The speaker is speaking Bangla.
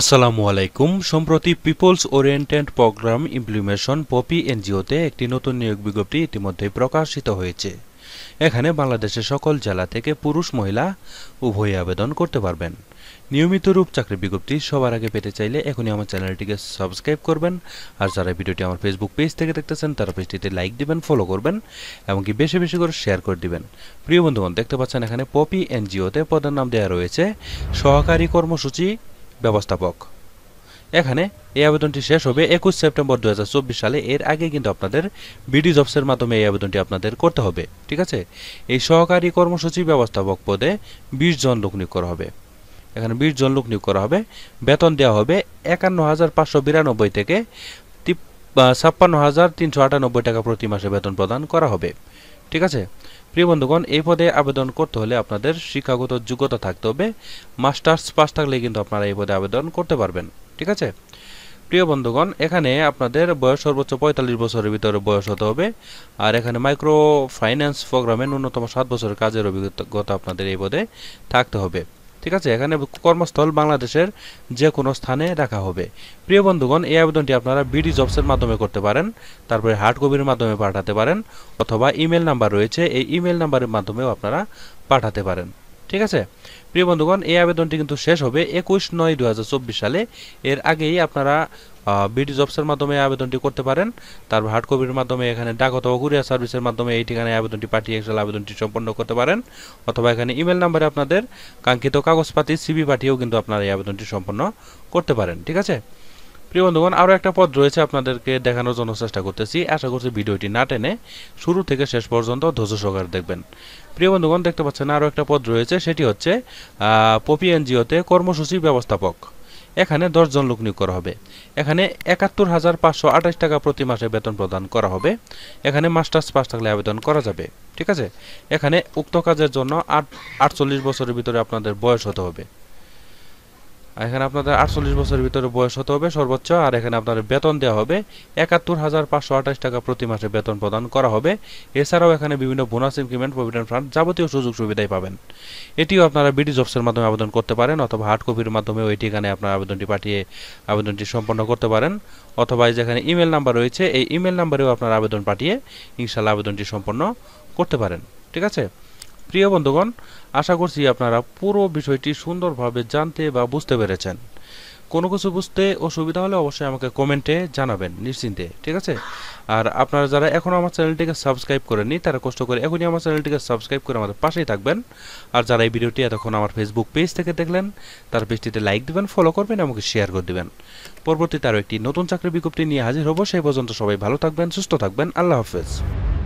আসসালামু আলাইকুম সম্প্রতি People's Oriented Program Implementation POPI এনজিওতে একটি নতুন নিয়োগ বিজ্ঞপ্তি ইতিমধ্যে প্রকাশিত হয়েছে এখানে বাংলাদেশের সকল জেলা থেকে পুরুষ মহিলা উভয়ে আবেদন করতে পারবেন নিয়মিত রূপ চাকরি বিজ্ঞপ্তি সবার আগে পেতে চাইলে এখনই আমার চ্যানেলটিকে সাবস্ক্রাইব করবেন আর যারা ভিডিওটি আমার ফেসবুক পেজ থেকে দেখতেছেন তারা পেজটিতে লাইক দিবেন ফলো করবেন এমনকি বেশি বেশি করে শেয়ার করে দিবেন প্রিয় বন্ধুগণ দেখতে পাচ্ছেন এখানে পপি এনজিওতে পদের নাম দেওয়া রয়েছে সহকারী কর্মসূচি ব্যবস্থাপক এখানে এই আবেদনটি শেষ হবে একুশ সেপ্টেম্বর দু সালে এর আগে কিন্তু আপনাদের বিডি জবসের মাধ্যমে এই আবেদনটি আপনাদের করতে হবে ঠিক আছে এই সহকারী কর্মসূচি ব্যবস্থাপক পদে বিশ জন লোক নিয়োগ করা হবে এখানে বিশ জন লোক নিয়োগ করা হবে বেতন দেওয়া হবে একান্ন হাজার পাঁচশো বিরানব্বই থেকে ছাপ্পান্ন হাজার তিনশো আটানব্বই টাকা প্রতি মাসে বেতন প্রদান করা হবে ঠিক আছে প্রিয় বন্ধুগণ এই পদে আবেদন করতে হলে আপনাদের শিক্ষাগত যোগ্যতা থাকতে হবে মাস্টার্স পাস থাকলে কিন্তু আপনারা এই পদে আবেদন করতে পারবেন ঠিক আছে প্রিয় বন্ধুগণ এখানে আপনাদের বয়স সর্বোচ্চ পঁয়তাল্লিশ বছরের ভিতরে বয়স হতে হবে আর এখানে মাইক্রো ফাইন্যান্স প্রোগ্রামে ন্যূনতম সাত বছরের কাজের অভিজ্ঞতা আপনাদের এই পদে থাকতে হবে ঠিক আছে এখানে কর্মস্থল বাংলাদেশের যে কোনো স্থানে রাখা হবে প্রিয় বন্ধুগণ এই আবেদনটি আপনারা বিডি জবসের মাধ্যমে করতে পারেন তারপরে হার্ড কপির মাধ্যমে পাঠাতে পারেন অথবা ইমেল নাম্বার রয়েছে এই ইমেল নাম্বারের মাধ্যমেও আপনারা পাঠাতে পারেন ঠিক আছে প্রিয় বন্ধুগণ এই আবেদনটি কিন্তু শেষ হবে একুশ নয় দু সালে এর আগেই আপনারা বিডি জবসের মাধ্যমে আবেদনটি করতে পারেন তারপর হার্ড কপির মাধ্যমে এখানে ডাক অথবা কুরিয়ার সার্ভিসের মাধ্যমে এই ঠিকানায় আবেদনটি পাঠিয়ে এক্সেল আবেদনটি সম্পন্ন করতে পারেন অথবা এখানে ইমেল নাম্বারে আপনাদের কাঙ্ক্ষিত কাগজপাতি সিবি পাঠিয়েও কিন্তু আপনারা এই আবেদনটি সম্পন্ন করতে পারেন ঠিক আছে প্রিয় বন্ধুগণ আরও একটা পদ রয়েছে আপনাদেরকে দেখানোর জন্য চেষ্টা করতেছি আশা করছি ভিডিওটি না টেনে শুরু থেকে শেষ পর্যন্ত ধৈর্য সহকারে দেখবেন প্রিয় বন্ধুগণ দেখতে পাচ্ছেন আরও একটা পদ রয়েছে সেটি হচ্ছে পপি এনজিওতে কর্মসূচি ব্যবস্থাপক এখানে জন লোক নিয়োগ করা হবে এখানে একাত্তর হাজার পাঁচশো আঠাশ টাকা প্রতি মাসে বেতন প্রদান করা হবে এখানে মাস্টার্স পাস থাকলে আবেদন করা যাবে ঠিক আছে এখানে উক্ত কাজের জন্য আট আটচল্লিশ বছরের ভিতরে আপনাদের বয়স হতে হবে এখানে আপনাদের আটচল্লিশ বছরের ভিতরে বয়স হতে হবে সর্বোচ্চ আর এখানে আপনাদের বেতন দেওয়া হবে একাত্তর হাজার পাঁচশো আঠাশ টাকা প্রতি মাসে বেতন প্রদান করা হবে এছাড়াও এখানে বিভিন্ন বোনাস ইনক্রিমেন্ট প্রভিডেন্ট ফান্ড যাবতীয় সুযোগ সুবিধাই পাবেন এটিও আপনারা বিডি জবসের মাধ্যমে আবেদন করতে পারেন অথবা হার্ড কপির মাধ্যমে ওই ঠিকানায় আপনার আবেদনটি পাঠিয়ে আবেদনটি সম্পন্ন করতে পারেন অথবা যেখানে ইমেল নাম্বার রয়েছে এই ইমেল নাম্বারেও আপনার আবেদন পাঠিয়ে ইনশাল্লাহ আবেদনটি সম্পন্ন করতে পারেন ঠিক আছে প্রিয় বন্ধুগণ আশা করছি আপনারা পুরো বিষয়টি সুন্দরভাবে জানতে বা বুঝতে পেরেছেন কোনো কিছু বুঝতে অসুবিধা হলে অবশ্যই আমাকে কমেন্টে জানাবেন নিশ্চিন্তে ঠিক আছে আর আপনারা যারা এখনও আমার চ্যানেলটিকে সাবস্ক্রাইব করেননি তারা কষ্ট করে এখনই আমার চ্যানেলটিকে সাবস্ক্রাইব করে আমাদের পাশেই থাকবেন আর যারা এই ভিডিওটি এতক্ষণ আমার ফেসবুক পেজ থেকে দেখলেন তার পেজটিতে লাইক দেবেন ফলো করবেন আমাকে শেয়ার করে দেবেন পরবর্তীতে আরও একটি নতুন চাকরি বিজ্ঞপ্তি নিয়ে হাজির হব সেই পর্যন্ত সবাই ভালো থাকবেন সুস্থ থাকবেন আল্লাহ হাফেজ